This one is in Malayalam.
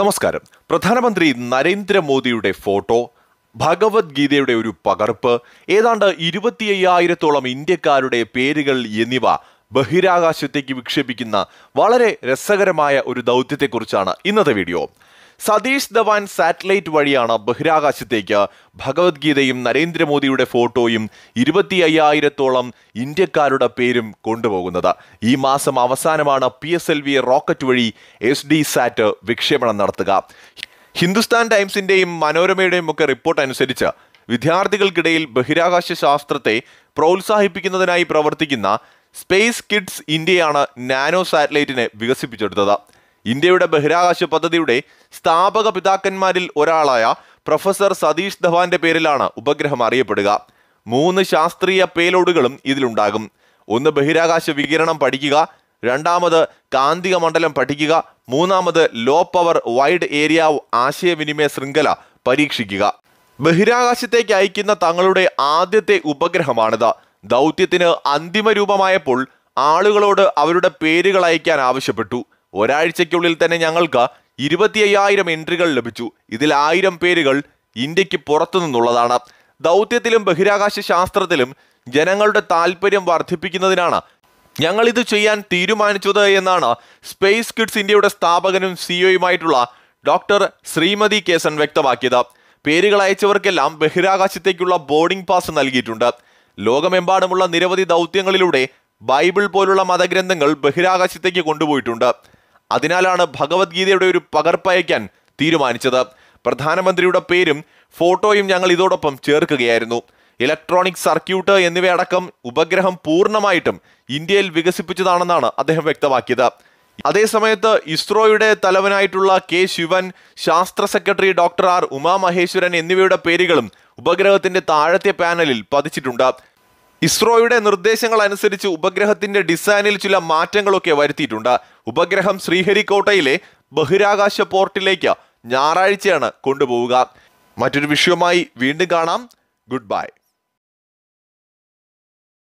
നമസ്കാരം പ്രധാനമന്ത്രി നരേന്ദ്രമോദിയുടെ ഫോട്ടോ ഭഗവത്ഗീതയുടെ ഒരു പകർപ്പ് ഏതാണ്ട് ഇരുപത്തി അയ്യായിരത്തോളം ഇന്ത്യക്കാരുടെ പേരുകൾ എന്നിവ ബഹിരാകാശത്തേക്ക് വിക്ഷേപിക്കുന്ന വളരെ രസകരമായ ഒരു ദൗത്യത്തെക്കുറിച്ചാണ് ഇന്നത്തെ വീഡിയോ സതീഷ് ധവാൻ സാറ്റലൈറ്റ് വഴിയാണ് ബഹിരാകാശത്തേക്ക് ഭഗവത്ഗീതയും നരേന്ദ്രമോദിയുടെ ഫോട്ടോയും ഇരുപത്തി അയ്യായിരത്തോളം ഇന്ത്യക്കാരുടെ പേരും കൊണ്ടുപോകുന്നത് ഈ മാസം അവസാനമാണ് P S L V rocket വഴി എസ് ഡി സാറ്റ് വിക്ഷേപണം നടത്തുക ഹിന്ദുസ്ഥാൻ ടൈംസിന്റെയും മനോരമയുടെയും ഒക്കെ റിപ്പോർട്ട് അനുസരിച്ച് വിദ്യാർത്ഥികൾക്കിടയിൽ ബഹിരാകാശ ശാസ്ത്രത്തെ പ്രോത്സാഹിപ്പിക്കുന്നതിനായി പ്രവർത്തിക്കുന്ന സ്പേസ് കിഡ്സ് ഇന്ത്യയാണ് നാനോ സാറ്റലൈറ്റിനെ വികസിപ്പിച്ചെടുത്തത് ഇന്ത്യയുടെ ബഹിരാകാശ പദ്ധതിയുടെ സ്ഥാപക പിതാക്കന്മാരിൽ ഒരാളായ പ്രൊഫസർ സതീഷ് ധവാന്റെ പേരിലാണ് ഉപഗ്രഹം അറിയപ്പെടുക മൂന്ന് ശാസ്ത്രീയ പേലോഡുകളും ഇതിലുണ്ടാകും ഒന്ന് ബഹിരാകാശ വികിരണം പഠിക്കുക രണ്ടാമത് കാന്തിക മണ്ഡലം പഠിക്കുക മൂന്നാമത് ലോ പവർ വൈഡ് ഏരിയ ആശയവിനിമയ ശൃംഖല പരീക്ഷിക്കുക ബഹിരാകാശത്തേക്ക് അയക്കുന്ന തങ്ങളുടെ ആദ്യത്തെ ഉപഗ്രഹമാണിത് ദൗത്യത്തിന് അന്തിമ രൂപമായപ്പോൾ ആളുകളോട് അവരുടെ പേരുകൾ അയക്കാൻ ആവശ്യപ്പെട്ടു ഒരാഴ്ചയ്ക്കുള്ളിൽ തന്നെ ഞങ്ങൾക്ക് ഇരുപത്തി അയ്യായിരം എൻട്രികൾ ലഭിച്ചു ഇതിൽ ആയിരം പേരുകൾ ഇന്ത്യക്ക് പുറത്തുനിന്നുള്ളതാണ് ദൗത്യത്തിലും ബഹിരാകാശ ശാസ്ത്രത്തിലും ജനങ്ങളുടെ താല്പര്യം വർദ്ധിപ്പിക്കുന്നതിനാണ് ഞങ്ങൾ ഇത് ചെയ്യാൻ തീരുമാനിച്ചത് എന്നാണ് സ്പേസ് കിഡ്സ് ഇന്ത്യയുടെ സ്ഥാപകനും സിഇഒയുമായിട്ടുള്ള e ഡോക്ടർ ശ്രീമതി കേസൻ വ്യക്തമാക്കിയത് പേരുകൾ അയച്ചവർക്കെല്ലാം ബഹിരാകാശത്തേക്കുള്ള ബോർഡിംഗ് പാസ് നൽകിയിട്ടുണ്ട് ലോകമെമ്പാടുമുള്ള നിരവധി ദൗത്യങ്ങളിലൂടെ ബൈബിൾ പോലുള്ള മതഗ്രന്ഥങ്ങൾ ബഹിരാകാശത്തേക്ക് കൊണ്ടുപോയിട്ടുണ്ട് അതിനാലാണ് ഭഗവത്ഗീതയുടെ ഒരു പകർപ്പയക്കാൻ തീരുമാനിച്ചത് പ്രധാനമന്ത്രിയുടെ പേരും ഫോട്ടോയും ഞങ്ങൾ ഇതോടൊപ്പം ചേർക്കുകയായിരുന്നു ഇലക്ട്രോണിക് സർക്യൂട്ട് എന്നിവയടക്കം ഉപഗ്രഹം പൂർണ്ണമായിട്ടും ഇന്ത്യയിൽ വികസിപ്പിച്ചതാണെന്നാണ് അദ്ദേഹം വ്യക്തമാക്കിയത് അതേസമയത്ത് ഇസ്രോയുടെ തലവനായിട്ടുള്ള കെ ശിവൻ ശാസ്ത്ര secretary doctor R Uma Maheswaran എന്നിവയുടെ പേരുകളും ഉപഗ്രഹത്തിന്റെ താഴത്തെ പാനലിൽ പതിച്ചിട്ടുണ്ട് ഇസ്രോയുടെ നിർദ്ദേശങ്ങൾ അനുസരിച്ച് ഉപഗ്രഹത്തിന്റെ ഡിസൈനിൽ ചില മാറ്റങ്ങളൊക്കെ വരുത്തിയിട്ടുണ്ട് ഉപഗ്രഹം ശ്രീഹരിക്കോട്ടയിലെ ബഹിരാകാശ പോർട്ടിലേക്ക് ഞായറാഴ്ചയാണ് കൊണ്ടുപോവുക മറ്റൊരു വിഷയവുമായി വീണ്ടും കാണാം ഗുഡ് ബൈ